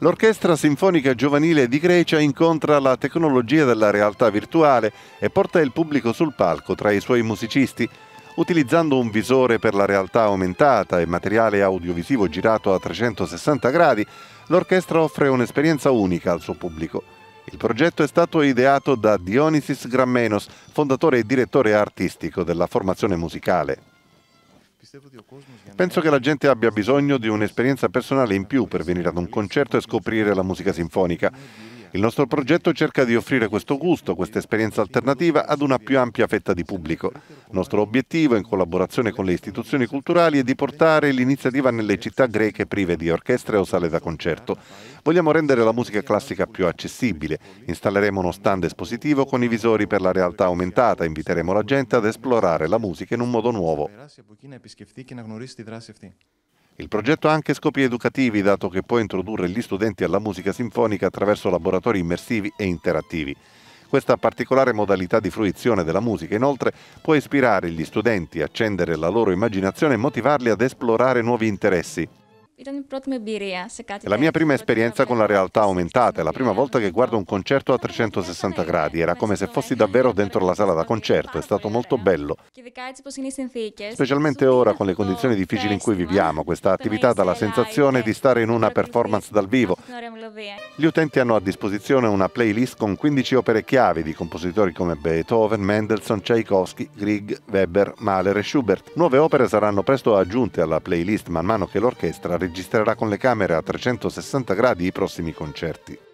L'Orchestra Sinfonica Giovanile di Grecia incontra la tecnologia della realtà virtuale e porta il pubblico sul palco tra i suoi musicisti, utilizzando un visore per la realtà aumentata e materiale audiovisivo girato a 360 gradi, l'orchestra offre un'esperienza unica al suo pubblico. Il progetto è stato ideato da Dionysis Grammenos, fondatore e direttore artistico della formazione musicale. Penso che la gente abbia bisogno di un'esperienza personale in più per venire ad un concerto e scoprire la musica sinfonica. Il nostro progetto cerca di offrire questo gusto, questa esperienza alternativa ad una più ampia fetta di pubblico. Il nostro obiettivo, in collaborazione con le istituzioni culturali, è di portare l'iniziativa nelle città greche prive di orchestre o sale da concerto. Vogliamo rendere la musica classica più accessibile. Installeremo uno stand espositivo con i visori per la realtà aumentata. Inviteremo la gente ad esplorare la musica in un modo nuovo. Il progetto ha anche scopi educativi, dato che può introdurre gli studenti alla musica sinfonica attraverso laboratori immersivi e interattivi. Questa particolare modalità di fruizione della musica inoltre può ispirare gli studenti, accendere la loro immaginazione e motivarli ad esplorare nuovi interessi. La mia prima esperienza con la realtà aumentata è la prima volta che guardo un concerto a 360 gradi, era come se fossi davvero dentro la sala da concerto, è stato molto bello. Specialmente ora con le condizioni difficili in cui viviamo, questa attività dà la sensazione di stare in una performance dal vivo, gli utenti hanno a disposizione una playlist con 15 opere chiave di compositori come Beethoven, Mendelssohn, Tchaikovsky, Grieg, Weber, Mahler e Schubert. Nuove opere saranno presto aggiunte alla playlist man mano che l'orchestra registrerà con le camere a 360 gradi i prossimi concerti.